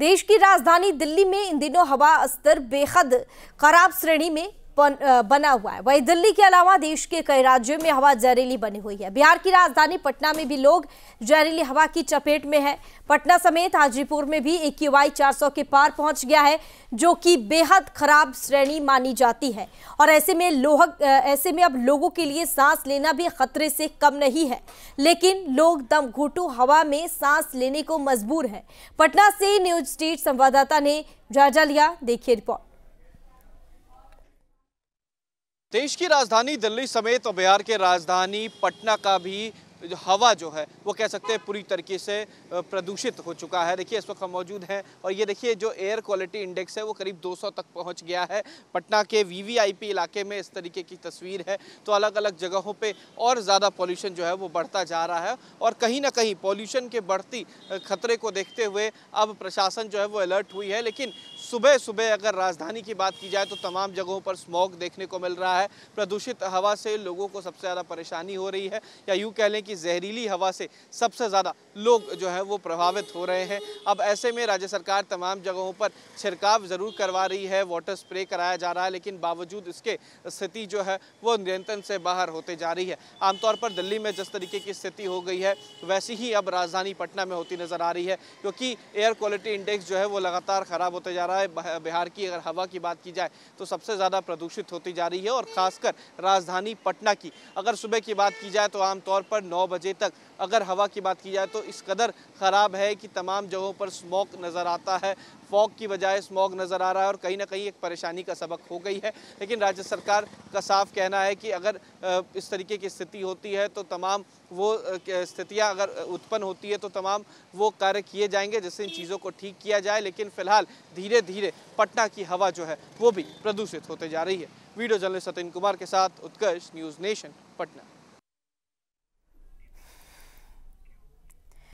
देश की राजधानी दिल्ली में इन दिनों हवा स्तर बेहद खराब श्रेणी में बना हुआ है वही दिल्ली के अलावा देश के कई राज्यों में हवा जहरीली बनी हुई है बिहार की राजधानी पटना में भी लोग जहरीली हवा की चपेट में है पटना समेत हाजीपुर में भी एक चार सौ के पार पहुंच गया है जो कि बेहद खराब श्रेणी मानी जाती है और ऐसे में लोहक ऐसे में अब लोगों के लिए सांस लेना भी खतरे से कम नहीं है लेकिन लोग दम घुटू हवा में सांस लेने को मजबूर है पटना से न्यूज स्टेट संवाददाता ने जायजा लिया देखिए रिपोर्ट देश की राजधानी दिल्ली समेत बिहार के राजधानी पटना का भी तो जो हवा जो है वो कह सकते हैं पूरी तरीके से प्रदूषित हो चुका है देखिए इस वक्त हम मौजूद हैं और ये देखिए जो एयर क्वालिटी इंडेक्स है वो करीब 200 तक पहुंच गया है पटना के वीवीआईपी इलाके में इस तरीके की तस्वीर है तो अलग अलग जगहों पे और ज़्यादा पॉल्यूशन जो है वो बढ़ता जा रहा है और कहीं ना कहीं पॉल्यूशन के बढ़ती खतरे को देखते हुए अब प्रशासन जो है वो अलर्ट हुई है लेकिन सुबह सुबह अगर राजधानी की बात की जाए तो तमाम जगहों पर स्मॉग देखने को मिल रहा है प्रदूषित हवा से लोगों को सबसे ज़्यादा परेशानी हो रही है या यूँ कह लें कि की जहरीली हवा से सबसे ज़्यादा लोग जो है वो प्रभावित हो रहे हैं अब ऐसे में राज्य सरकार तमाम जगहों पर छिड़काव ज़रूर करवा रही है वाटर स्प्रे कराया जा रहा है लेकिन बावजूद इसके स्थिति जो है वो नियंत्रण से बाहर होते जा रही है आमतौर पर दिल्ली में जिस तरीके की स्थिति हो गई है वैसी ही अब राजधानी पटना में होती नज़र आ रही है क्योंकि एयर क्वालिटी इंडेक्स जो है वो लगातार ख़राब होते जा रहा है बिहार की अगर हवा की बात की जाए तो सबसे ज़्यादा प्रदूषित होती जा रही है और ख़ासकर राजधानी पटना की अगर सुबह की बात की जाए तो आमतौर पर नौ नौ बजे तक अगर हवा की बात की जाए तो इस कदर ख़राब है कि तमाम जगहों पर स्मोक नज़र आता है फॉग की बजाय स्मॉग नज़र आ रहा है और कहीं ना कहीं एक परेशानी का सबक हो गई है लेकिन राज्य सरकार का साफ कहना है कि अगर इस तरीके की स्थिति होती है तो तमाम वो स्थितियाँ अगर उत्पन्न होती है तो तमाम वो कार्य किए जाएंगे जिससे इन चीज़ों को ठीक किया जाए लेकिन फिलहाल धीरे धीरे पटना की हवा जो है वो भी प्रदूषित होते जा रही है वीडियो जर्नलिस्ट सतिन कुमार के साथ उत्कर्ष न्यूज़ नेशन पटना